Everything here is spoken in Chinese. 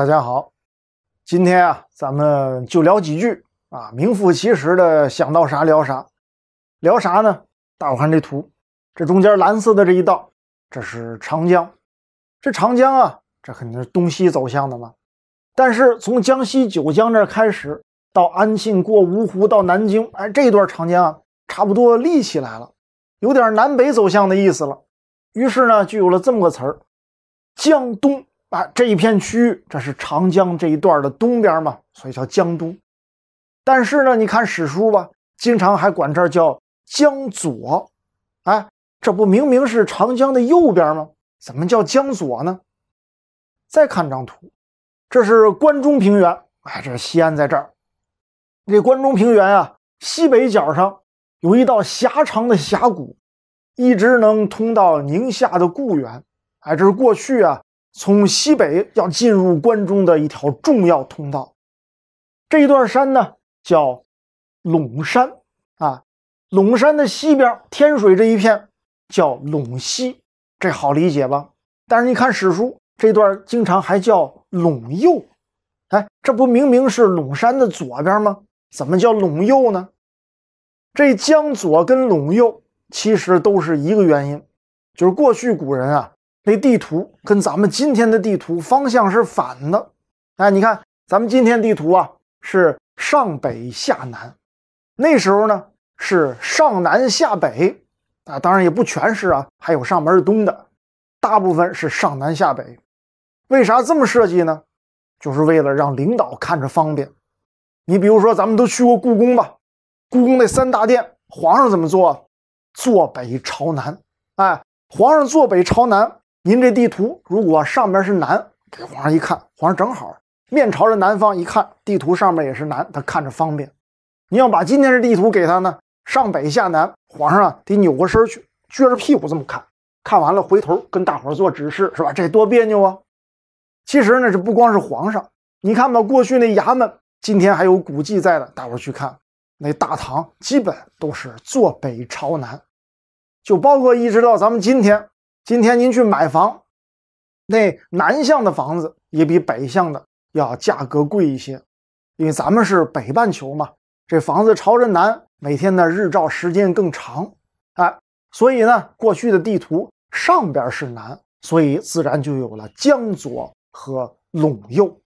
大家好，今天啊，咱们就聊几句啊，名副其实的想到啥聊啥。聊啥呢？大伙看这图，这中间蓝色的这一道，这是长江。这长江啊，这肯定是东西走向的嘛。但是从江西九江这开始，到安庆过芜湖到南京，哎，这段长江啊，差不多立起来了，有点南北走向的意思了。于是呢，就有了这么个词儿，江东。啊，这一片区域，这是长江这一段的东边嘛，所以叫江都。但是呢，你看史书吧，经常还管这儿叫江左。哎，这不明明是长江的右边吗？怎么叫江左呢？再看张图，这是关中平原。哎，这是西安在这儿。这关中平原啊，西北角上有一道狭长的峡谷，一直能通到宁夏的固原。哎，这是过去啊。从西北要进入关中的一条重要通道，这一段山呢叫陇山啊。陇山的西边，天水这一片叫陇西，这好理解吧？但是你看史书，这段经常还叫陇右，哎，这不明明是陇山的左边吗？怎么叫陇右呢？这江左跟陇右其实都是一个原因，就是过去古人啊。那地图跟咱们今天的地图方向是反的，哎，你看咱们今天地图啊是上北下南，那时候呢是上南下北，啊，当然也不全是啊，还有上面是东的，大部分是上南下北。为啥这么设计呢？就是为了让领导看着方便。你比如说咱们都去过故宫吧，故宫那三大殿，皇上怎么坐？坐北朝南，哎，皇上坐北朝南。您这地图如果上边是南，给皇上一看，皇上正好面朝着南方，一看地图上面也是南，他看着方便。你要把今天的地图给他呢，上北下南，皇上啊得扭过身去，撅着屁股这么看，看完了回头跟大伙做指示，是吧？这多别扭啊！其实呢，这不光是皇上，你看吧，过去那衙门，今天还有古迹在呢，大伙去看那大堂，基本都是坐北朝南，就包括一直到咱们今天。今天您去买房，那南向的房子也比北向的要价格贵一些，因为咱们是北半球嘛，这房子朝着南，每天的日照时间更长，哎，所以呢，过去的地图上边是南，所以自然就有了江左和陇右。